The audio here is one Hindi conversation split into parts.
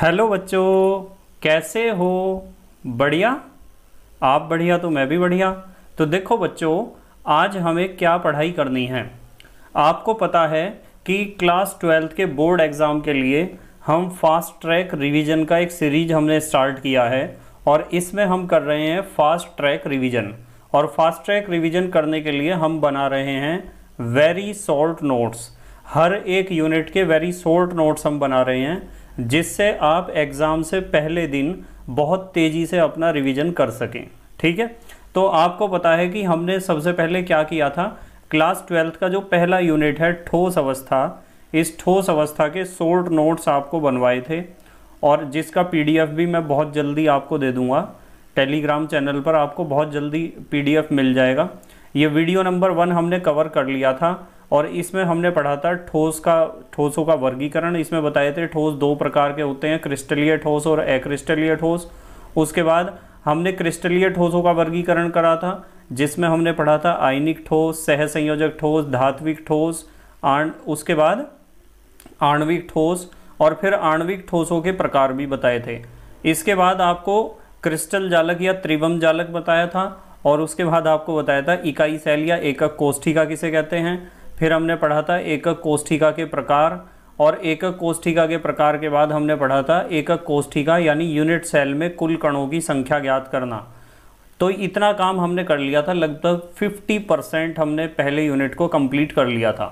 हेलो बच्चों कैसे हो बढ़िया आप बढ़िया तो मैं भी बढ़िया तो देखो बच्चों आज हमें क्या पढ़ाई करनी है आपको पता है कि क्लास ट्वेल्थ के बोर्ड एग्ज़ाम के लिए हम फास्ट ट्रैक रिवीजन का एक सीरीज हमने स्टार्ट किया है और इसमें हम कर रहे हैं फास्ट ट्रैक रिवीजन और फास्ट ट्रैक रिवीजन करने के लिए हम बना रहे हैं वेरी शॉर्ट नोट्स हर एक यूनिट के वेरी शॉर्ट नोट्स हम बना रहे हैं जिससे आप एग्ज़ाम से पहले दिन बहुत तेज़ी से अपना रिवीजन कर सकें ठीक है तो आपको पता है कि हमने सबसे पहले क्या किया था क्लास ट्वेल्थ का जो पहला यूनिट है ठोस अवस्था इस ठोस अवस्था के शोर्ट नोट्स आपको बनवाए थे और जिसका पी भी मैं बहुत जल्दी आपको दे दूंगा टेलीग्राम चैनल पर आपको बहुत जल्दी पी मिल जाएगा ये वीडियो नंबर वन हमने कवर कर लिया था और इसमें हमने पढ़ा था ठोस का ठोसों का वर्गीकरण इसमें बताए थे ठोस दो प्रकार के होते हैं क्रिस्टलीय ठोस और एक्रिस्टलीय ठोस उसके बाद हमने क्रिस्टलीय ठोसों का वर्गीकरण करा था जिसमें हमने पढ़ा था आयनिक ठोस सहसंयोजक ठोस धात्विक ठोस आण उसके बाद आणविक ठोस और फिर आणविक ठोसों के प्रकार भी बताए थे इसके बाद आपको क्रिस्टल जालक या त्रिवम जालक बताया था और उसके बाद आपको बताया था इकाई सेल या एकक कोष्ठिका किसे कहते हैं फिर हमने पढ़ा था एकक कोष्ठिका के प्रकार और एकक कोष्ठिका के प्रकार के बाद हमने पढ़ा था एकक कोष्ठिका यानी यूनिट सेल में कुल कणों की संख्या ज्ञात करना तो इतना काम हमने कर लिया था लगभग 50 परसेंट हमने पहले यूनिट को कंप्लीट कर लिया था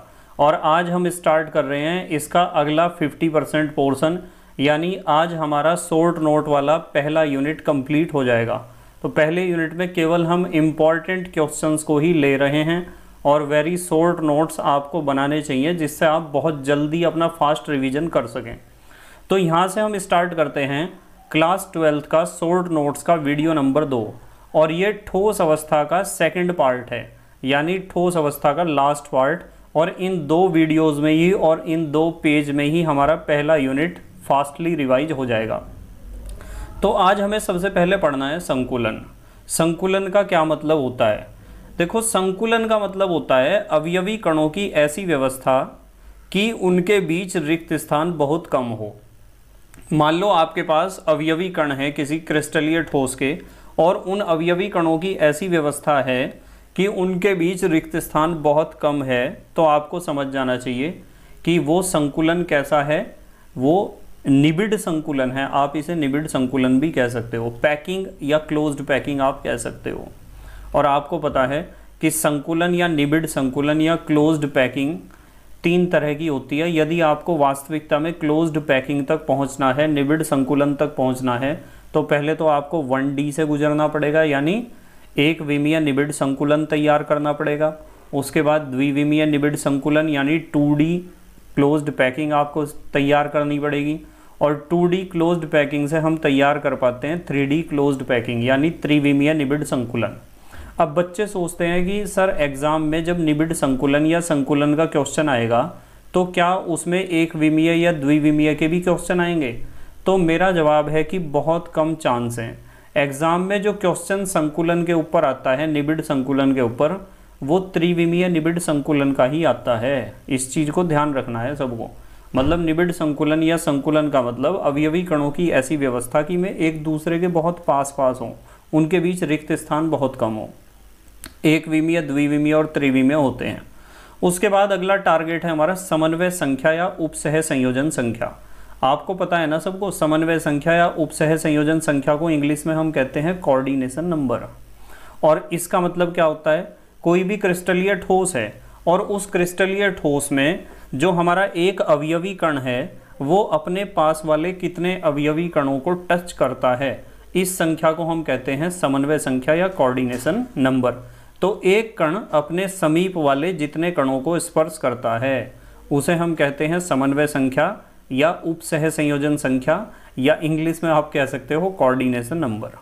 और आज हम स्टार्ट कर रहे हैं इसका अगला 50 परसेंट पोर्सन यानी आज हमारा शॉर्ट नोट वाला पहला यूनिट कंप्लीट हो जाएगा तो पहले यूनिट में केवल हम इम्पॉर्टेंट क्वेश्चंस को ही ले रहे हैं और वेरी शॉर्ट नोट्स आपको बनाने चाहिए जिससे आप बहुत जल्दी अपना फास्ट रिवीजन कर सकें तो यहाँ से हम स्टार्ट करते हैं क्लास ट्वेल्थ का शॉर्ट नोट्स का वीडियो नंबर दो और ये ठोस अवस्था का सेकंड पार्ट है यानी ठोस अवस्था का लास्ट पार्ट और इन दो वीडियोज़ में ही और इन दो पेज में ही हमारा पहला यूनिट फास्टली रिवाइज हो जाएगा तो आज हमें सबसे पहले पढ़ना है संकुलन संकुलन का क्या मतलब होता है देखो संकुलन का मतलब होता है अवयवी कणों की ऐसी व्यवस्था कि उनके बीच रिक्त स्थान बहुत कम हो मान लो आपके पास अवयवी कण है किसी क्रिस्टलीय ठोस के और उन अवयवी कणों की ऐसी व्यवस्था है कि उनके बीच रिक्त स्थान बहुत कम है तो आपको समझ जाना चाहिए कि वो संकुलन कैसा है वो निबिड संकुलन है आप इसे निबिड संकुलन भी कह सकते हो पैकिंग या क्लोज्ड पैकिंग आप कह सकते हो और आपको पता है कि संकुलन या निबिड संकुलन या क्लोज्ड पैकिंग तीन तरह की होती है यदि आपको वास्तविकता में क्लोज्ड पैकिंग तक पहुंचना है निबिड संकुलन तक पहुंचना है तो पहले तो आपको वन डी से गुजरना पड़ेगा यानी एक विमीय निबिड संकुलन तैयार करना पड़ेगा उसके बाद द्विविमीय निबिड संकुलन यानी टू डी क्लोज्ड पैकिंग आपको तैयार करनी पड़ेगी और टू डी क्लोज्ड पैकिंग से हम तैयार कर पाते हैं थ्री डी क्लोज्ड पैकिंग यानी त्रिविमीय निबिड संकुलन अब बच्चे सोचते हैं कि सर एग्ज़ाम में जब निबिड संकुलन या संकुलन का क्वेश्चन आएगा तो क्या उसमें एक विमीय या द्विविमीय के भी क्वेश्चन आएंगे तो मेरा जवाब है कि बहुत कम चांस हैं एग्ज़ाम में जो क्वेश्चन संकुलन के ऊपर आता है निबिड संकुलन के ऊपर वो त्रिविमीय निबिड संकुलन का ही आता है इस चीज़ को ध्यान रखना है सबको मतलब निबिड संकुलन या संकुलन का मतलब अवयवी कणों की ऐसी व्यवस्था कि मैं एक दूसरे के बहुत पास पास हों उनके बीच रिक्त स्थान बहुत कम हो एक विमीय द्विविमीय और त्रिविमीय होते हैं उसके बाद अगला टारगेट है हमारा समन्वय संख्या या उपसह संयोजन संख्या आपको पता है ना सबको समन्वय संख्या या उपसह संयोजन संख्या को इंग्लिश में हम कहते हैं कोऑर्डिनेशन नंबर और इसका मतलब क्या होता है कोई भी क्रिस्टलीय ठोस है और उस क्रिस्टलीय ठोस में जो हमारा एक अवयवी कण है वो अपने पास वाले कितने अवयवी कणों को टच करता है इस संख्या को हम कहते हैं समन्वय संख्या या कोऑर्डिनेशन नंबर तो एक कण अपने समीप वाले जितने कणों को स्पर्श करता है उसे हम कहते हैं समन्वय संख्या या उपसह संयोजन संख्या या इंग्लिश में आप कह सकते हो कोऑर्डिनेशन नंबर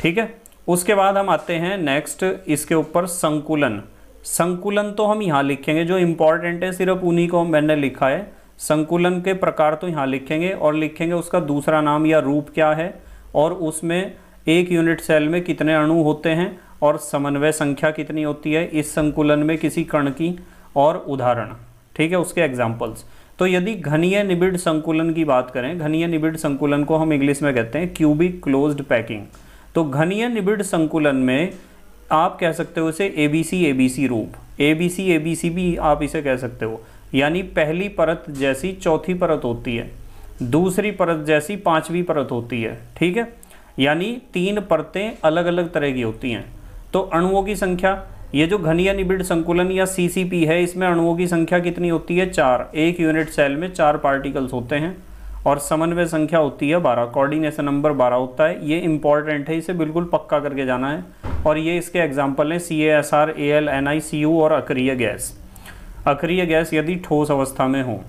ठीक है उसके बाद हम आते हैं नेक्स्ट इसके ऊपर संकुलन संकुलन तो हम यहाँ लिखेंगे जो इम्पॉर्टेंट है सिर्फ उन्हीं को मैंने लिखा है संकुलन के प्रकार तो यहाँ लिखेंगे और लिखेंगे उसका दूसरा नाम या रूप क्या है और उसमें एक यूनिट सेल में कितने अणु होते हैं और समन्वय संख्या कितनी होती है इस संकुलन में किसी कण की और उदाहरण ठीक है उसके एग्जाम्पल्स तो यदि घनीय निबिड़ संकुलन की बात करें घनीय निबिड़ संकुलन को हम इंग्लिश में कहते हैं क्यूबिक क्लोज्ड पैकिंग तो घनीय निबिड़ संकुलन में आप कह सकते हो इसे A B C A B C रूप A B C A B C भी आप इसे कह सकते हो यानी पहली परत जैसी चौथी परत होती है दूसरी परत जैसी पांचवी परत होती है ठीक है यानी तीन परतें अलग अलग तरह की होती हैं तो अणुओं की संख्या ये जो घनीय निबिड़ संकुलन या सीसीपी है इसमें अणुओं की संख्या कितनी होती है चार एक यूनिट सेल में चार पार्टिकल्स होते हैं और समन्वय संख्या होती है बारह कोऑर्डिनेशन नंबर बारह होता है ये इंपॉर्टेंट है इसे बिल्कुल पक्का करके जाना है और ये इसके एग्जाम्पल हैं C A S R A L N I C U और अक्रिय गैस अक्रिय गैस यदि ठोस अवस्था में हो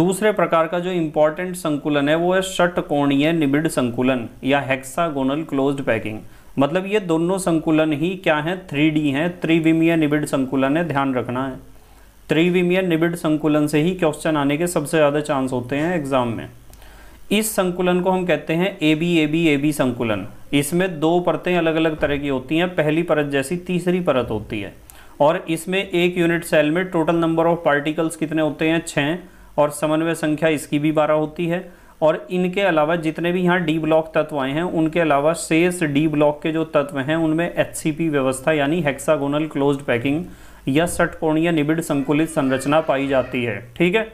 दूसरे प्रकार का जो इंपॉर्टेंट संकुलन है वो है षटकोणीय निबिड़ संकुलन या हेक्सागोनल क्लोज्ड पैकिंग मतलब ये दोनों संकुलन ही क्या है थ्री डी है त्रिविमीय निबिड संकुलन है ध्यान रखना है त्रिविमीय निबिड संकुलन से ही क्वेश्चन आने के सबसे ज़्यादा चांस होते हैं एग्जाम में इस संकुलन को हम कहते हैं A B A B A B संकुलन इसमें दो परतें अलग अलग तरह की होती हैं पहली परत जैसी तीसरी परत होती है और इसमें एक यूनिट सेल में टोटल नंबर ऑफ पार्टिकल्स कितने होते हैं छः और समन्वय संख्या इसकी भी बारह होती है और इनके अलावा जितने भी यहाँ डी ब्लॉक तत्व आए हैं उनके अलावा शेष डी ब्लॉक के जो तत्व हैं उनमें एच व्यवस्था यानी हेक्सागोनल क्लोज्ड पैकिंग या सटकोणीय निबिड़ संकुलित संरचना पाई जाती है ठीक है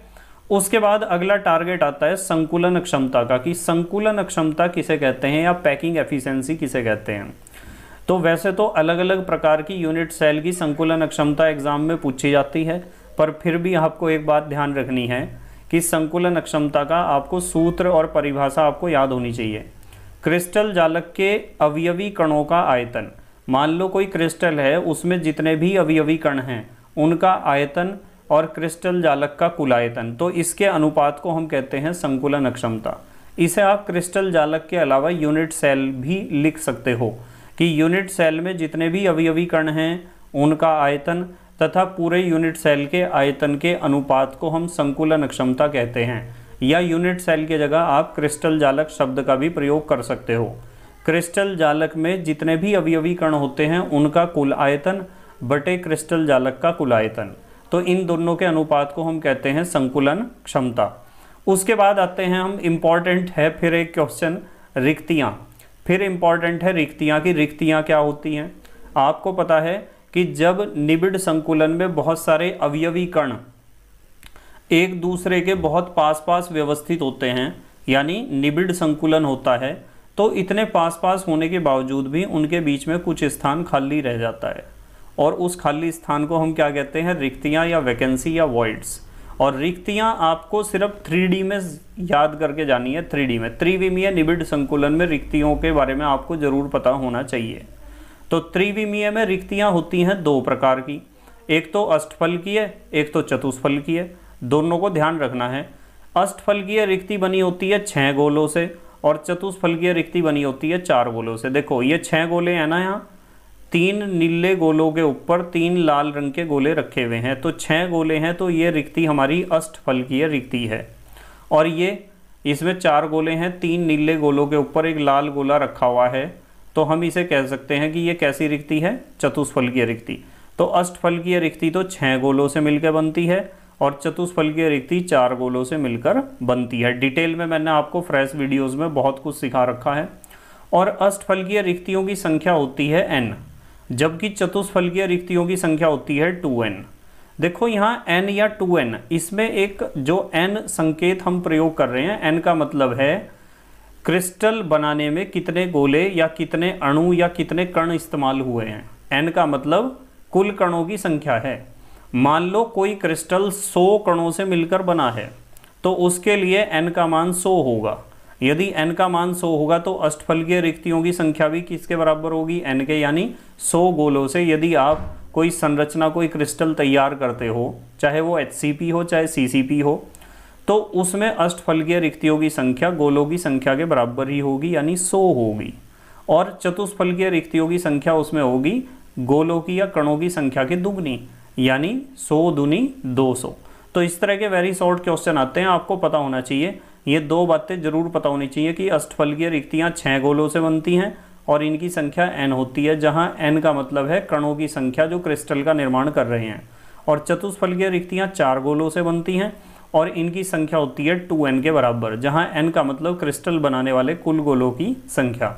उसके बाद अगला टारगेट आता है संकुलन क्षमता का कि संकुलन क्षमता किसे कहते हैं या पैकिंग एफिशिएंसी किसे कहते हैं तो वैसे तो अलग अलग प्रकार की यूनिट सेल की संकुलन क्षमता एग्जाम में पूछी जाती है पर फिर भी आपको एक बात ध्यान रखनी है कि संकुलन अक्षमता का आपको सूत्र और परिभाषा आपको याद होनी चाहिए क्रिस्टल जालक के अवयवी कणों का आयतन मान लो कोई क्रिस्टल है उसमें जितने भी अवयवी कण हैं उनका आयतन और क्रिस्टल जालक का कुल आयतन तो इसके अनुपात को हम कहते हैं संकुलन अक्षमता इसे आप क्रिस्टल जालक के अलावा यूनिट सेल भी लिख सकते हो कि यूनिट सेल में जितने भी अवयवी कण हैं उनका आयतन तथा पूरे यूनिट सेल के आयतन के अनुपात को हम संकुलन अक्षमता कहते हैं या यूनिट सेल की जगह आप क्रिस्टल जालक शब्द का भी प्रयोग कर सकते हो क्रिस्टल जालक में जितने भी अवयवी कण होते हैं उनका कुल आयतन बटे क्रिस्टल जालक का कुल आयतन तो इन दोनों के अनुपात को हम कहते हैं संकुलन क्षमता उसके बाद आते हैं हम इम्पॉर्टेंट है फिर एक क्वेश्चन रिक्तियाँ फिर इम्पॉर्टेंट है रिक्तियाँ कि रिक्तियाँ क्या होती हैं आपको पता है कि जब निबिड़ संकुलन में बहुत सारे अवयवी कण एक दूसरे के बहुत पास पास व्यवस्थित होते हैं यानी निबिड़ संकुलन होता है तो इतने पास पास होने के बावजूद भी उनके बीच में कुछ स्थान खाली रह जाता है और उस खाली स्थान को हम क्या कहते हैं रिक्तियाँ या वैकेंसी या वॉइड्स और रिक्तियाँ आपको सिर्फ थ्री में याद करके जानी है थ्री में त्रिविमीय निबिड़ संकुलन में रिक्तियों के बारे में आपको ज़रूर पता होना चाहिए तो त्रिविमीय में रिक्तियाँ होती हैं दो प्रकार की एक तो अष्टफल की है एक तो चतुष्फल की है दोनों को ध्यान रखना है अष्टफल की रिक्ति बनी होती है छः गोलों से और चतुष्फलकीय रिक्ति बनी होती है चार गोलों से देखो ये छः गोले हैं ना यहाँ तीन नीले गोलों के ऊपर तीन लाल रंग के गोले रखे हुए हैं तो छः गोले हैं तो ये रिक्ति हमारी अष्टफल की रिक्ति है और ये इसमें चार गोले हैं तीन नीले गोलों के ऊपर एक लाल गोला रखा हुआ है तो हम इसे कह सकते हैं कि ये कैसी रिक्ति है चतुष्फलकीय रिक्ति तो अष्टफलकीय रिक्ति तो छः गोलों से मिलकर बनती है और चतुष्फलकीय रिक्ति चार गोलों से मिलकर बनती है डिटेल में मैंने आपको फ्रेश वीडियोस में बहुत कुछ सिखा रखा है और अष्टफलकीय रिक्तियों की संख्या होती है एन जबकि चतुष्फलकीय रिक्तियों की संख्या होती है टू एन देखो यहाँ एन या टू एन इसमें एक जो एन संकेत हम प्रयोग कर रहे हैं एन का मतलब है क्रिस्टल बनाने में कितने गोले या कितने अणु या कितने कण इस्तेमाल हुए हैं एन का मतलब कुल कणों की संख्या है मान लो कोई क्रिस्टल 100 कणों से मिलकर बना है तो उसके लिए एन का मान 100 होगा यदि एन का मान 100 होगा तो अष्टफलकीय रिक्तियों की संख्या भी किसके बराबर होगी एन के यानी 100 गोलों से यदि आप कोई संरचना कोई क्रिस्टल तैयार करते हो चाहे वो एच हो चाहे सी हो तो उसमें अष्टफलकीय रिक्तियों की संख्या गोलों की संख्या के बराबर ही होगी यानी सौ होगी और चतुष्फलकीय रिक्तियों की संख्या उसमें होगी गोलों की या कणों की संख्या के दुगनी यानी सौ दुनी दो सौ तो इस तरह के वेरी शॉर्ट क्वेश्चन आते हैं आपको पता होना चाहिए ये दो बातें जरूर पता होनी चाहिए कि अष्टफलकीय रिक्तियाँ छः गोलों से बनती हैं और इनकी संख्या एन होती है जहाँ एन का मतलब है कणों की संख्या जो क्रिस्टल का निर्माण कर रहे हैं और चतुष्फलकीय रिक्तियाँ चार गोलों से बनती हैं और इनकी संख्या होती है टू एन के बराबर जहां एन का मतलब क्रिस्टल बनाने वाले कुल गोलों की संख्या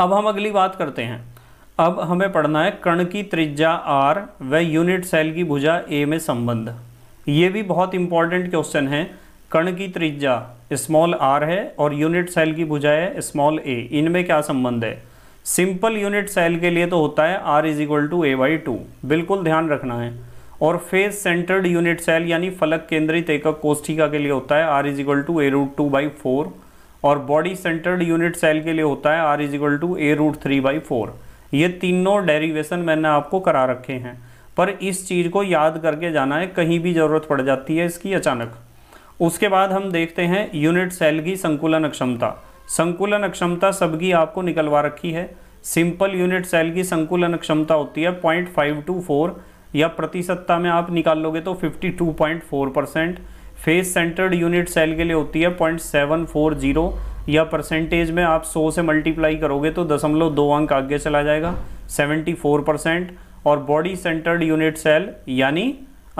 अब हम अगली बात करते हैं अब हमें पढ़ना है कर्ण की त्रिज्या आर व यूनिट सेल की भुजा ए में संबंध ये भी बहुत इंपॉर्टेंट क्वेश्चन है कर्ण की त्रिज्या स्मॉल आर है और यूनिट सेल की भुजा है स्मॉल ए इनमें क्या संबंध है सिंपल यूनिट सेल के लिए तो होता है R is equal to A by two बिल्कुल ध्यान रखना है और फेस सेंटर्ड यूनिट सेल यानी फलक केंद्रित एकक कोष्ठिका के लिए होता है R is equal to A root two by four और बॉडी सेंटर्ड यूनिट सेल के लिए होता है R is equal to A root three by four ये तीनों डेरिवेशन मैंने आपको करा रखे हैं पर इस चीज़ को याद करके जाना है कहीं भी ज़रूरत पड़ जाती है इसकी अचानक उसके बाद हम देखते हैं यूनिट सेल की संकुलन अक्षमता संकुलन अक्षमता सबकी आपको निकलवा रखी है सिंपल यूनिट सेल की संकुलन क्षमता होती है पॉइंट फाइव टू फोर या प्रतिशतता में आप निकाल लोगे तो 52.4 percent face centred unit cell के लिए होती है पॉइंट सेवन फोर जीरो या परसेंटेज में आप 100 से मल्टीप्लाई करोगे तो दशमलव दो अंक आगे चला जाएगा 74 परसेंट और बॉडी सेंटर्ड यूनिट सेल यानी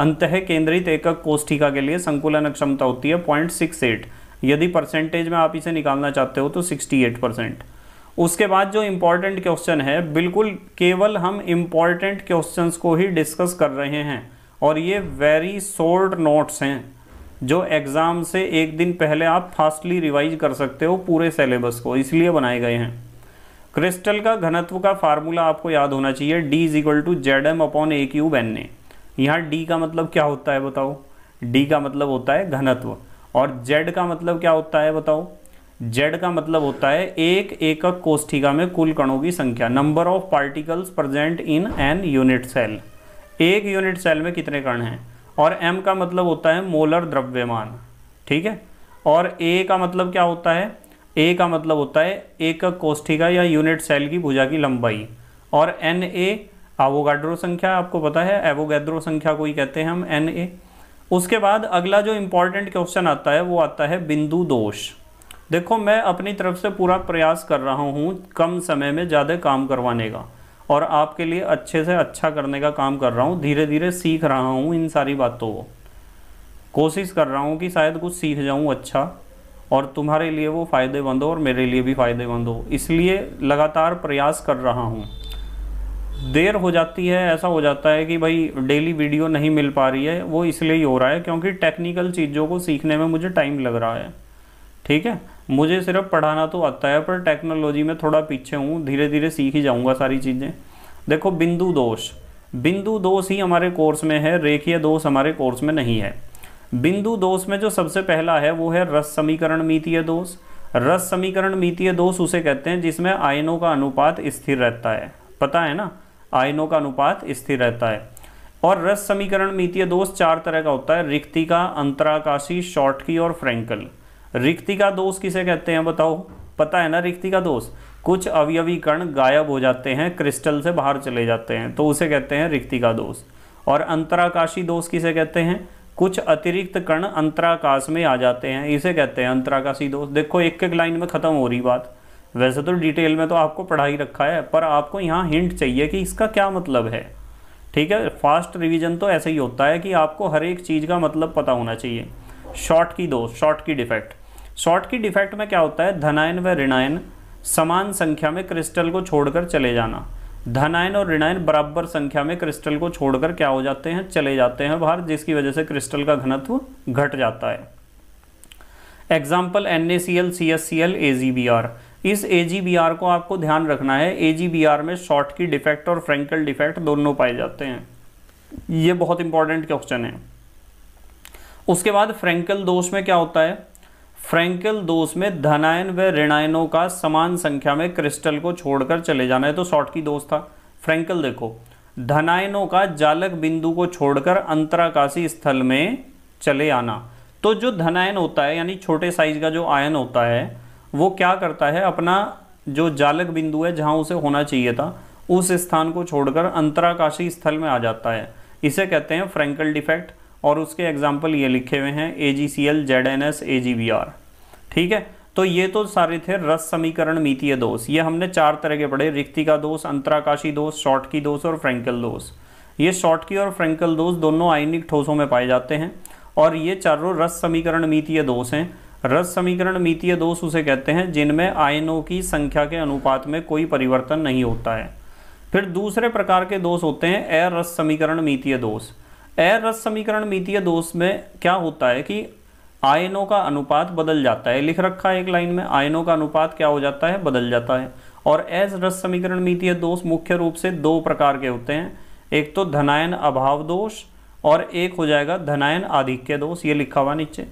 अंत केंद्रित एकक कोष्ठिका के लिए संकुलन क्षमता होती है पॉइंट सिक्स एट यदि परसेंटेज में आप इसे निकालना चाहते हो तो सिक्सटी एट परसेंट उसके बाद जो इम्पोर्टेंट क्वेश्चन है बिल्कुल केवल हम इम्पॉर्टेंट क्वेश्चन को ही डिस्कस कर रहे हैं और ये वेरी शॉर्ट नोट्स हैं जो एग्ज़ाम से एक दिन पहले आप फास्टली रिवाइज कर सकते हो पूरे सेलेबस को इसलिए बनाए गए हैं क्रिस्टल का घनत्व का फार्मूला आपको याद होना चाहिए D is equal to Z M upon A cube N A यहाँ डी का मतलब क्या होता है बताओ डी का मतलब होता है घनत्व और जेड का मतलब क्या होता है बताओ जेड का मतलब होता है एक एकक कोष्ठिका में कुल कणों की संख्या number of particles present in an unit cell एक यूनिट सेल में कितने कण हैं और एम का मतलब होता है मोलर द्रव्यमान ठीक है और ए का मतलब क्या होता है ए का मतलब होता है एक कोष्ठिका या यूनिट सेल की भुजा की लंबाई और एन ए आवोगाड्रो संख्या आपको पता है एवोगैड्रो संख्या को ही कहते हैं हम एन ए उसके बाद अगला जो इंपॉर्टेंट क्वेश्चन आता है वो आता है बिंदु दोष देखो मैं अपनी तरफ से पूरा प्रयास कर रहा हूँ कम समय में ज़्यादा काम करवाने का और आपके लिए अच्छे से अच्छा करने का काम कर रहा हूँ धीरे धीरे सीख रहा हूँ इन सारी बातों को कोशिश कर रहा हूँ कि शायद कुछ सीख जाऊँ अच्छा और तुम्हारे लिए वो फ़ायदेमंद हो और मेरे लिए भी फ़ायदेमंद हो इसलिए लगातार प्रयास कर रहा हूँ देर हो जाती है ऐसा हो जाता है कि भाई डेली वीडियो नहीं मिल पा रही है वो इसलिए ही हो रहा है क्योंकि टेक्निकल चीज़ों को सीखने में मुझे टाइम लग रहा है ठीक है मुझे सिर्फ पढ़ाना तो आता है पर टेक्नोलॉजी में थोड़ा पीछे हूँ धीरे धीरे सीख ही जाऊँगा सारी चीज़ें देखो बिंदु दोष बिंदु दोष ही हमारे कोर्स में है रेखीय दोष हमारे कोर्स में नहीं है बिंदु दोष में जो सबसे पहला है वो है रस समीकरण मितीय दोष रस समीकरण मितीय दोष उसे कहते हैं जिसमें आयनों का अनुपात स्थिर रहता है पता है ना आयनों का अनुपात स्थिर रहता है और रस समीकरण मितीय दोष चार तरह का होता है रिक्ति का अंतराकाशी शॉर्टकी और फ्रेंकल रिक्ति का दोष किसे कहते हैं बताओ पता है ना रिक्ति का दोष कुछ अवयवी कण गायब हो जाते हैं क्रिस्टल से बाहर चले जाते हैं तो उसे कहते हैं रिक्ति का दोष और अंतराकाशी दोष किसे कहते हैं कुछ अतिरिक्त कण अंतराकाश में आ जाते हैं इसे कहते हैं अंतराकाशी दोष देखो एक एक लाइन में ख़त्म हो रही बात वैसे तो डिटेल में तो आपको पढ़ाई रखा है पर आपको यहाँ हिंट चाहिए कि इसका क्या मतलब है ठीक है फास्ट रिवीजन तो ऐसे ही होता है कि आपको हर एक चीज़ का मतलब पता होना चाहिए शॉर्ट की दोष short Schottky defect short Schottky defect में क्या होता है धनायन व ऋणायन समान संख्या में क्रिस्टल को छोड़कर चले जाना धनायन और ऋणायन बराबर संख्या में क्रिस्टल को छोड़कर क्या हो जाते हैं चले जाते हैं बाहर जिसकी वजह से क्रिस्टल का घनत्व घट जाता है example N A C L C S C L A G B R इस ए जी बी आर को आपको ध्यान रखना है ए जी बी आर में शॉर्ट की डिफेक्ट और फ्रेंकल डिफेक्ट दोनों पाए जाते हैं ये बहुत इंपॉर्टेंट क्वेश्चन है उसके बाद फ्रेंकल दोष में क्या होता है फ्रेंकल दोष में धनायन व ऋणायनों का समान संख्या में क्रिस्टल को छोड़कर चले जाना है तो शॉर्ट की दोष था फ्रेंकल देखो धनायनों का जालक बिंदु को छोड़कर अंतराकाशी स्थल में चले आना तो जो धनायन होता है यानी छोटे साइज का जो आयन होता है वो क्या करता है अपना जो जालक बिंदु है जहाँ उसे होना चाहिए था उस स्थान को छोड़कर अंतराकाशी स्थल में आ जाता है इसे कहते हैं फ्रेंकल डिफेक्ट और उसके एग्जाम्पल ये लिखे हुए हैं A G C L Z N S A G B R ठीक है तो ये तो सारे थे रस समीकरण मीतीय दोष ये हमने चार तरह के पढ़े रिक्ति का दोष अंतराकाशी दोष शॉर्ट की दोष और फ्रेंकल दोष ये शॉर्ट की और फ्रेंकल दोष दोनों आयनिक ठोसों में पाए जाते हैं और ये चारों रस समीकरण मीतीय दोष हैं रस समीकरण मीतीय दोष उसे कहते हैं जिनमें आयनों की संख्या के अनुपात में कोई परिवर्तन नहीं होता है फिर दूसरे प्रकार के दोष होते हैं अरस समीकरण मीतीय दोष अरस रस समीकरण मितीय दोष में क्या होता है कि आयनों का अनुपात बदल जाता है लिख रखा है एक लाइन में आयनों का अनुपात क्या हो जाता है बदल जाता है और एस रस समीकरण मितीय दोष मुख्य रूप से दो प्रकार के होते हैं एक तो धनायन अभाव दोष और एक हो जाएगा धनायन आधिक्य दोष ये लिखा हुआ नीचे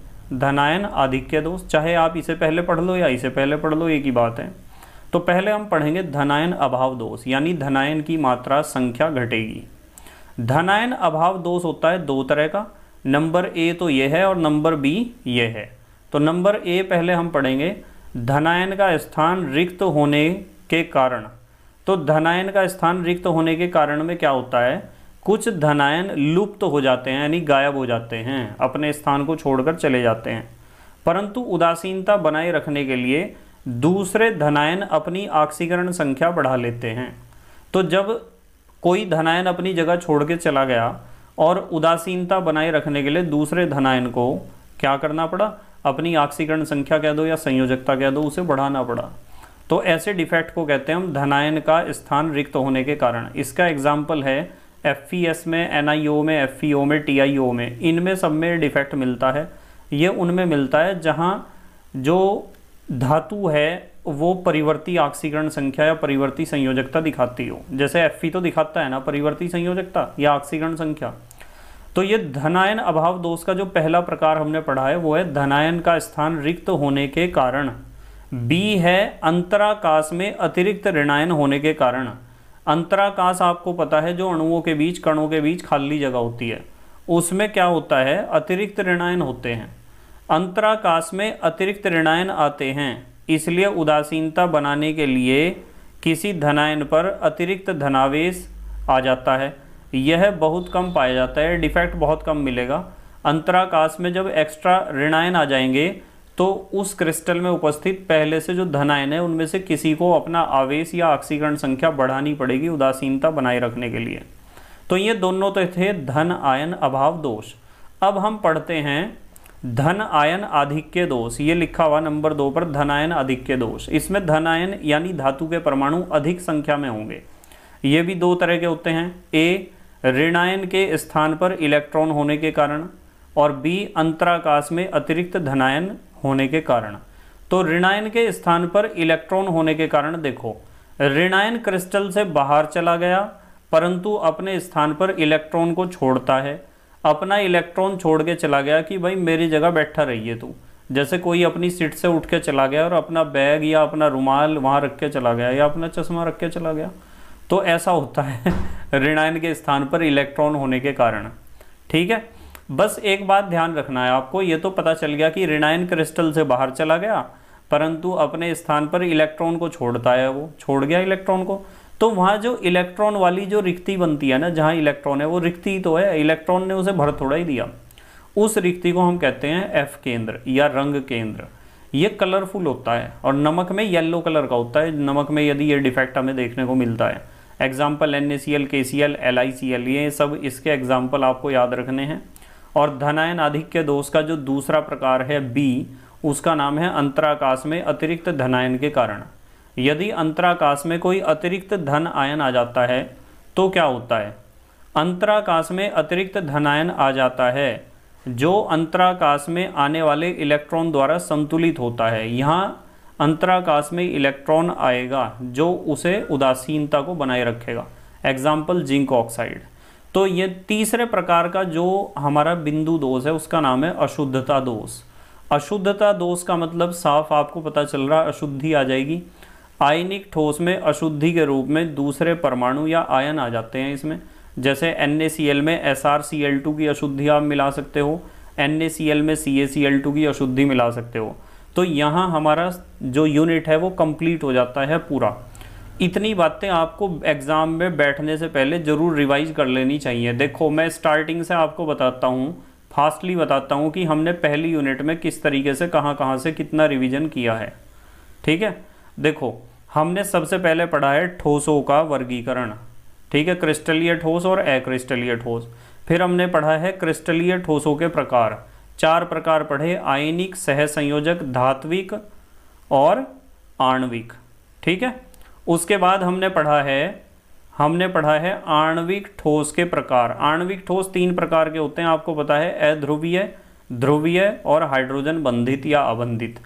धनायन आधिक्य दोष चाहे आप इसे पहले पढ़ लो या इसे पहले पढ़ लो एक ही बात है तो पहले हम पढ़ेंगे धनायन अभाव दोष यानी धनायन की मात्रा संख्या घटेगी धनायन अभाव दोष होता है दो तरह का नंबर ए तो ये है और नंबर बी ये है तो नंबर ए पहले हम पढ़ेंगे धनायन का स्थान रिक्त होने के कारण तो धनायन का स्थान रिक्त होने के कारण में क्या होता है कुछ धनायन लुप्त हो जाते हैं यानी गायब हो जाते हैं अपने स्थान को छोड़कर चले जाते हैं परंतु उदासीनता बनाए रखने के लिए दूसरे धनायन अपनी ऑक्सीकरण संख्या बढ़ा लेते हैं तो जब कोई धनायन अपनी जगह छोड़ के चला गया और उदासीनता बनाए रखने के लिए दूसरे धनायन को क्या करना पड़ा अपनी ऑक्सीकरण संख्या कह दो या संयोजकता कह दो उसे बढ़ाना पड़ा तो ऐसे डिफेक्ट को कहते हैं हम धनायन का स्थान रिक्त होने के कारण इसका एग्जाम्पल है एफ e में एन में एफ e में टी में इनमें सब में डिफेक्ट मिलता है ये उनमें मिलता है जहाँ जो धातु है वो परिवर्ती ऑक्सीकरण संख्या या परिवर्ती संयोजकता दिखाती हो जैसे एफ तो दिखाता है ना परिवर्ती संयोजकता या ऑक्सीकरण संख्या तो ये धनायन अभाव दोष का जो पहला प्रकार हमने पढ़ा है वो है धनायन का स्थान रिक्त होने के कारण बी है अंतराकाश में अतिरिक्त ऋणायन होने के कारण अंतराकाश आपको पता है जो अणुओं के बीच कणों के बीच खाली जगह होती है उसमें क्या होता है अतिरिक्त ऋणायन होते हैं अंतराकाश में अतिरिक्त ऋणायन आते हैं इसलिए उदासीनता बनाने के लिए किसी धनायन पर अतिरिक्त धनावेश आ जाता है यह बहुत कम पाया जाता है डिफेक्ट बहुत कम मिलेगा अंतराकाश में जब एक्स्ट्रा ऋणायन आ जाएंगे तो उस क्रिस्टल में उपस्थित पहले से जो धनायन है उनमें से किसी को अपना आवेश या ऑक्सीकरण संख्या बढ़ानी पड़ेगी उदासीनता बनाए रखने के लिए तो ये दोनों तो थे धन आयन अभाव दोष अब हम पढ़ते हैं धन आयन आधिक्य दोष ये लिखा हुआ नंबर दो पर धन आयन आधिक्य दोष इसमें धन आयन यानी धातु के परमाणु अधिक संख्या में होंगे ये भी दो तरह के होते हैं ए ऋणायन के स्थान पर इलेक्ट्रॉन होने के कारण और बी अंतराकाश में अतिरिक्त धनायन होने के कारण तो ऋणायन के स्थान पर इलेक्ट्रॉन होने के कारण देखो ऋणायन क्रिस्टल से बाहर चला गया परंतु अपने स्थान पर इलेक्ट्रॉन को छोड़ता है अपना इलेक्ट्रॉन छोड़ के चला गया कि भाई मेरी जगह बैठा रहिए तू जैसे कोई अपनी सीट से उठ के चला गया और अपना बैग या अपना रुमाल वहाँ रख के चला गया या अपना चश्मा रख के चला गया तो ऐसा होता है ऋणायन के स्थान पर इलेक्ट्रॉन होने के कारण ठीक है बस एक बात ध्यान रखना है आपको ये तो पता चल गया कि ऋणायन क्रिस्टल से बाहर चला गया परंतु अपने स्थान पर इलेक्ट्रॉन को छोड़ता है वो छोड़ गया इलेक्ट्रॉन को तो वहाँ जो इलेक्ट्रॉन वाली जो रिक्ति बनती है ना जहाँ इलेक्ट्रॉन है वो रिक्ति तो है इलेक्ट्रॉन ने उसे भर थोड़ा ही दिया उस रिक्ति को हम कहते हैं एफ केंद्र या रंग केंद्र ये कलरफुल होता है और नमक में येलो कलर का होता है नमक में यदि ये डिफेक्ट हमें देखने को मिलता है example N A C L K C L L I C L ये सब इसके एग्जाम्पल आपको याद रखने हैं और धनायन अधिक के दोष का जो दूसरा प्रकार है बी उसका नाम है अंतराकाश में अतिरिक्त धनायन के कारण यदि अंतराकाश में कोई अतिरिक्त धन आयन आ जाता है तो क्या होता है अंतराकाश में अतिरिक्त धनायन आ जाता है जो अंतराकाश में आने वाले इलेक्ट्रॉन द्वारा संतुलित होता है यहाँ अंतराकाश में इलेक्ट्रॉन आएगा जो उसे उदासीनता को बनाए रखेगा एग्जाम्पल जिंक ऑक्साइड तो ये तीसरे प्रकार का जो हमारा बिंदु दोष है उसका नाम है अशुद्धता दोष अशुद्धता दोष का मतलब साफ आपको पता चल रहा अशुद्धि आ जाएगी आयनिक ठोस में अशुद्धि के रूप में दूसरे परमाणु या आयन आ जाते हैं इसमें जैसे एन में एस की अशुद्धि आप मिला सकते हो एन में सी की अशुद्धि मिला सकते हो तो यहाँ हमारा जो यूनिट है वो कंप्लीट हो जाता है पूरा इतनी बातें आपको एग्ज़ाम में बैठने से पहले ज़रूर रिवाइज कर लेनी चाहिए देखो मैं स्टार्टिंग से आपको बताता हूँ फास्टली बताता हूँ कि हमने पहली यूनिट में किस तरीके से कहाँ कहाँ से कितना रिवीजन किया है ठीक है देखो हमने सबसे पहले पढ़ा है ठोसों का वर्गीकरण ठीक है क्रिस्टलीय ठोस और अक्रिस्टलीय ठोस फिर हमने पढ़ा है क्रिस्टलीय ठोसों के प्रकार चार प्रकार पढ़े आयनिक सहसंयोजक धात्विक और आणविक ठीक है उसके बाद हमने पढ़ा है हमने पढ़ा है आणविक ठोस के प्रकार आणविक ठोस तीन प्रकार के होते हैं आपको पता है अध्रुवीय ध्रुवीय और हाइड्रोजन बंधित या अबंधित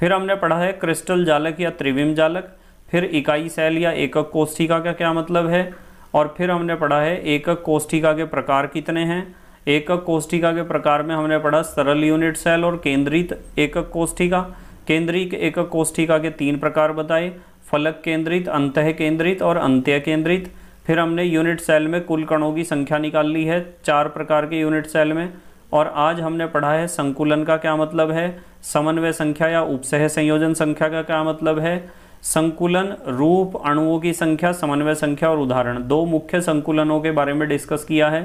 फिर हमने पढ़ा है क्रिस्टल जालक या त्रिविम जालक फिर इकाई सेल या एकक कोष्ठिका का क्या मतलब है और फिर हमने पढ़ा है एकक कोष्ठिका के प्रकार कितने हैं एकक कोष्ठिका के प्रकार में हमने पढ़ा सरल यूनिट सेल और केंद्रित एकक कोष्ठिका केंद्रित एकक कोष्ठिका के तीन प्रकार बताए फलक केंद्रित अंत केंद्रित और अंत्य केंद्रित फिर हमने यूनिट सेल में कुल कणों की संख्या निकाल ली है चार प्रकार के यूनिट सेल में और आज हमने पढ़ा है संकुलन का क्या मतलब है समन्वय संख्या या उपसह संयोजन संख्या का क्या मतलब है संकुलन रूप अणुओं की संख्या समन्वय संख्या और उदाहरण दो मुख्य संकुलनों के बारे में डिस्कस किया है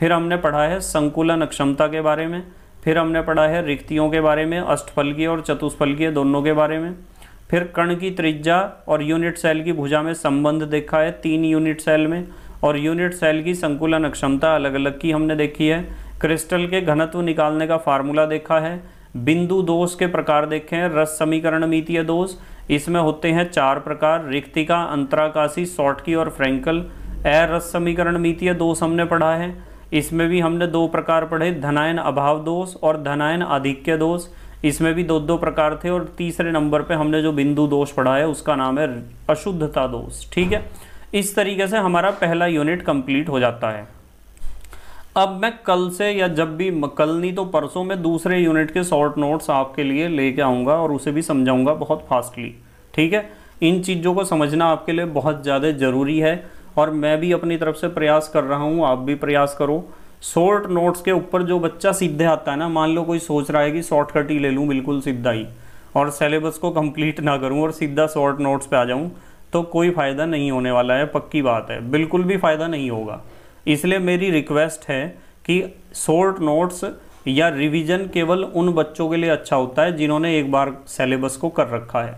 फिर हमने पढ़ा है संकुलन अक्षमता के बारे में फिर हमने पढ़ा है रिक्तियों के बारे में अष्टफलकीय और चतुष्फलकीय दोनों के बारे में फिर कण की त्रिज्या और यूनिट सेल की भुजा में संबंध देखा है तीन यूनिट सेल में और यूनिट सेल की संकुलन अक्षमता अलग अलग की हमने देखी है क्रिस्टल के घनत्व निकालने का फार्मूला देखा है बिंदु दोष के प्रकार देखे हैं रस समीकरण मीतीय दोष इसमें होते हैं चार प्रकार रिक्तिका अंतराकाशी सॉटकी और फ्रेंकल रस समीकरण मितीय दोष हमने पढ़ा है इसमें भी हमने दो प्रकार पढ़े धनायन अभाव दोष और धनायन आधिक्य दोष इसमें भी दो दो प्रकार थे और तीसरे नंबर पे हमने जो बिंदु दोष पढ़ा है उसका नाम है अशुद्धता दोष ठीक है इस तरीके से हमारा पहला यूनिट कंप्लीट हो जाता है अब मैं कल से या जब भी कल नहीं तो परसों में दूसरे यूनिट के शॉर्ट नोट्स आपके लिए लेके आऊँगा और उसे भी समझाऊँगा बहुत फास्टली ठीक है इन चीज़ों को समझना आपके लिए बहुत ज़्यादा ज़रूरी है और मैं भी अपनी तरफ से प्रयास कर रहा हूँ आप भी प्रयास करो शॉर्ट नोट्स के ऊपर जो बच्चा सीधे आता है ना मान लो कोई सोच रहा है कि शॉर्टकट ही ले लूँ बिल्कुल सीधा ही और सेलेबस को कंप्लीट ना करूँ और सीधा शॉर्ट नोट्स पे आ जाऊँ तो कोई फ़ायदा नहीं होने वाला है पक्की बात है बिल्कुल भी फ़ायदा नहीं होगा इसलिए मेरी रिक्वेस्ट है कि शॉर्ट नोट्स या रिवीजन केवल उन बच्चों के लिए अच्छा होता है जिन्होंने एक बार सेलेबस को कर रखा है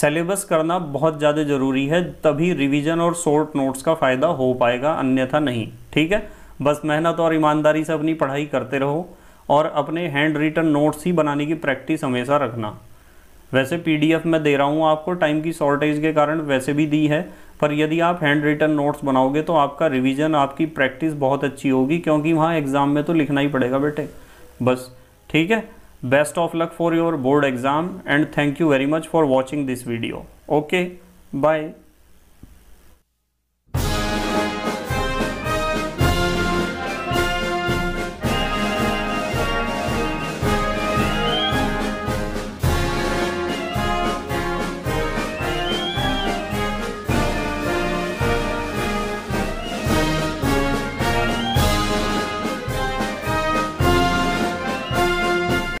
सेलेबस करना बहुत ज़्यादा ज़रूरी है तभी रिवीजन और शॉर्ट नोट्स का फ़ायदा हो पाएगा अन्यथा नहीं ठीक है बस मेहनत और ईमानदारी से अपनी पढ़ाई करते रहो और अपने हैंड रिटन नोट्स ही बनाने की प्रैक्टिस हमेशा रखना वैसे पीडीएफ मैं दे रहा हूँ आपको टाइम की शॉर्टेज के कारण वैसे भी दी है पर यदि आप हैंड रिटन नोट्स बनाओगे तो आपका रिवीजन आपकी प्रैक्टिस बहुत अच्छी होगी क्योंकि वहाँ एग्ज़ाम में तो लिखना ही पड़ेगा बेटे बस ठीक है best of luck for your board exam and thank you very much for watching this video okay bye